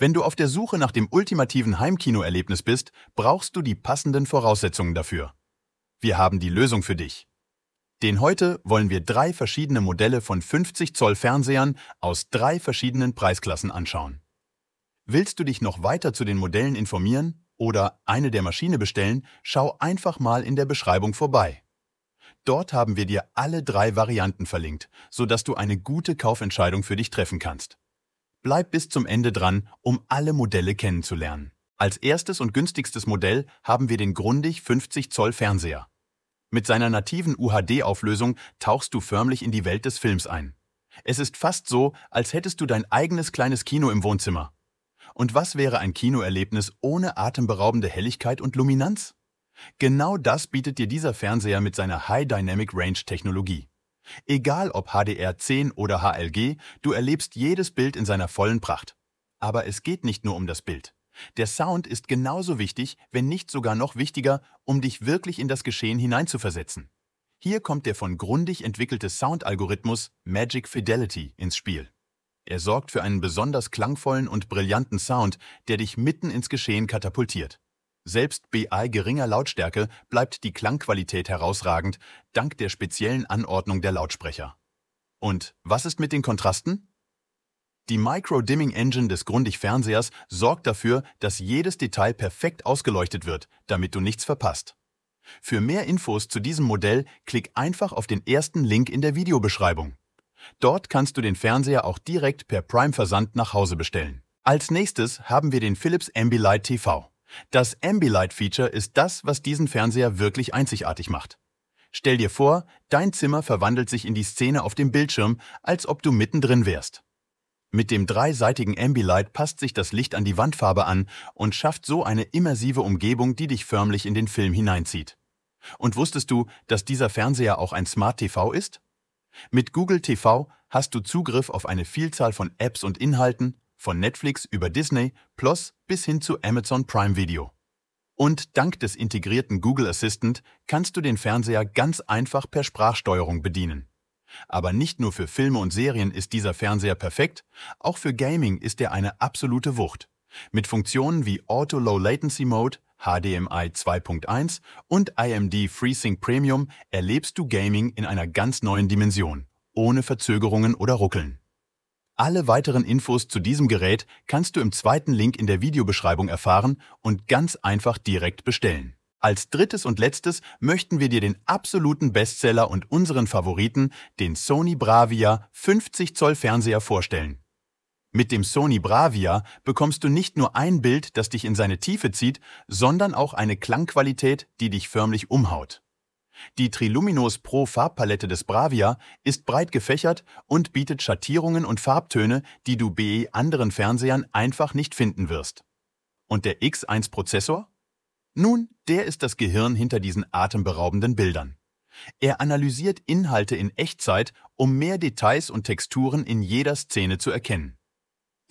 Wenn du auf der Suche nach dem ultimativen Heimkinoerlebnis bist, brauchst du die passenden Voraussetzungen dafür. Wir haben die Lösung für dich. Denn heute wollen wir drei verschiedene Modelle von 50 Zoll Fernsehern aus drei verschiedenen Preisklassen anschauen. Willst du dich noch weiter zu den Modellen informieren oder eine der Maschine bestellen, schau einfach mal in der Beschreibung vorbei. Dort haben wir dir alle drei Varianten verlinkt, sodass du eine gute Kaufentscheidung für dich treffen kannst. Bleib bis zum Ende dran, um alle Modelle kennenzulernen. Als erstes und günstigstes Modell haben wir den Grundig 50 Zoll Fernseher. Mit seiner nativen UHD-Auflösung tauchst du förmlich in die Welt des Films ein. Es ist fast so, als hättest du dein eigenes kleines Kino im Wohnzimmer. Und was wäre ein Kinoerlebnis ohne atemberaubende Helligkeit und Luminanz? Genau das bietet dir dieser Fernseher mit seiner High Dynamic Range Technologie. Egal ob HDR10 oder HLG, du erlebst jedes Bild in seiner vollen Pracht. Aber es geht nicht nur um das Bild. Der Sound ist genauso wichtig, wenn nicht sogar noch wichtiger, um dich wirklich in das Geschehen hineinzuversetzen. Hier kommt der von Grundig entwickelte Soundalgorithmus Magic Fidelity ins Spiel. Er sorgt für einen besonders klangvollen und brillanten Sound, der dich mitten ins Geschehen katapultiert. Selbst bei geringer Lautstärke bleibt die Klangqualität herausragend, dank der speziellen Anordnung der Lautsprecher. Und was ist mit den Kontrasten? Die Micro-Dimming-Engine des Grundig-Fernsehers sorgt dafür, dass jedes Detail perfekt ausgeleuchtet wird, damit du nichts verpasst. Für mehr Infos zu diesem Modell klick einfach auf den ersten Link in der Videobeschreibung. Dort kannst du den Fernseher auch direkt per Prime-Versand nach Hause bestellen. Als nächstes haben wir den Philips Ambilight TV. Das Ambilight-Feature ist das, was diesen Fernseher wirklich einzigartig macht. Stell dir vor, dein Zimmer verwandelt sich in die Szene auf dem Bildschirm, als ob du mittendrin wärst. Mit dem dreiseitigen Ambilight passt sich das Licht an die Wandfarbe an und schafft so eine immersive Umgebung, die dich förmlich in den Film hineinzieht. Und wusstest du, dass dieser Fernseher auch ein Smart TV ist? Mit Google TV hast du Zugriff auf eine Vielzahl von Apps und Inhalten, von Netflix über Disney Plus bis hin zu Amazon Prime Video. Und dank des integrierten Google Assistant kannst du den Fernseher ganz einfach per Sprachsteuerung bedienen. Aber nicht nur für Filme und Serien ist dieser Fernseher perfekt, auch für Gaming ist er eine absolute Wucht. Mit Funktionen wie Auto Low Latency Mode, HDMI 2.1 und IMD FreeSync Premium erlebst du Gaming in einer ganz neuen Dimension, ohne Verzögerungen oder Ruckeln. Alle weiteren Infos zu diesem Gerät kannst du im zweiten Link in der Videobeschreibung erfahren und ganz einfach direkt bestellen. Als drittes und letztes möchten wir dir den absoluten Bestseller und unseren Favoriten, den Sony Bravia 50 Zoll Fernseher vorstellen. Mit dem Sony Bravia bekommst du nicht nur ein Bild, das dich in seine Tiefe zieht, sondern auch eine Klangqualität, die dich förmlich umhaut. Die Triluminous Pro Farbpalette des Bravia ist breit gefächert und bietet Schattierungen und Farbtöne, die du bei anderen Fernsehern einfach nicht finden wirst. Und der X1-Prozessor? Nun, der ist das Gehirn hinter diesen atemberaubenden Bildern. Er analysiert Inhalte in Echtzeit, um mehr Details und Texturen in jeder Szene zu erkennen.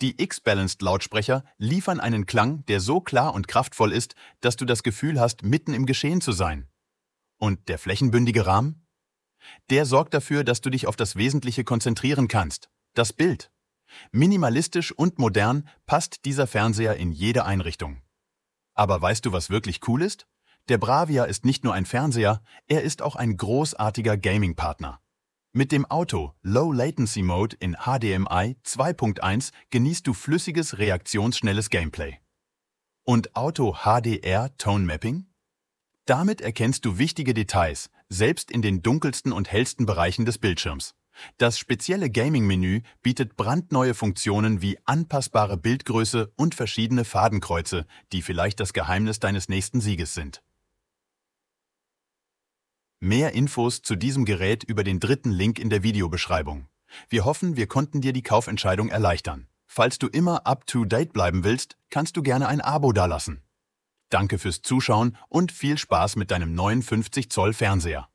Die X-Balanced Lautsprecher liefern einen Klang, der so klar und kraftvoll ist, dass du das Gefühl hast, mitten im Geschehen zu sein. Und der flächenbündige Rahmen? Der sorgt dafür, dass du dich auf das Wesentliche konzentrieren kannst, das Bild. Minimalistisch und modern passt dieser Fernseher in jede Einrichtung. Aber weißt du, was wirklich cool ist? Der Bravia ist nicht nur ein Fernseher, er ist auch ein großartiger Gaming-Partner. Mit dem Auto Low Latency Mode in HDMI 2.1 genießt du flüssiges, reaktionsschnelles Gameplay. Und Auto HDR Tone Mapping? Damit erkennst du wichtige Details, selbst in den dunkelsten und hellsten Bereichen des Bildschirms. Das spezielle Gaming-Menü bietet brandneue Funktionen wie anpassbare Bildgröße und verschiedene Fadenkreuze, die vielleicht das Geheimnis deines nächsten Sieges sind. Mehr Infos zu diesem Gerät über den dritten Link in der Videobeschreibung. Wir hoffen, wir konnten dir die Kaufentscheidung erleichtern. Falls du immer up-to-date bleiben willst, kannst du gerne ein Abo dalassen. Danke fürs Zuschauen und viel Spaß mit deinem neuen 50 Zoll Fernseher.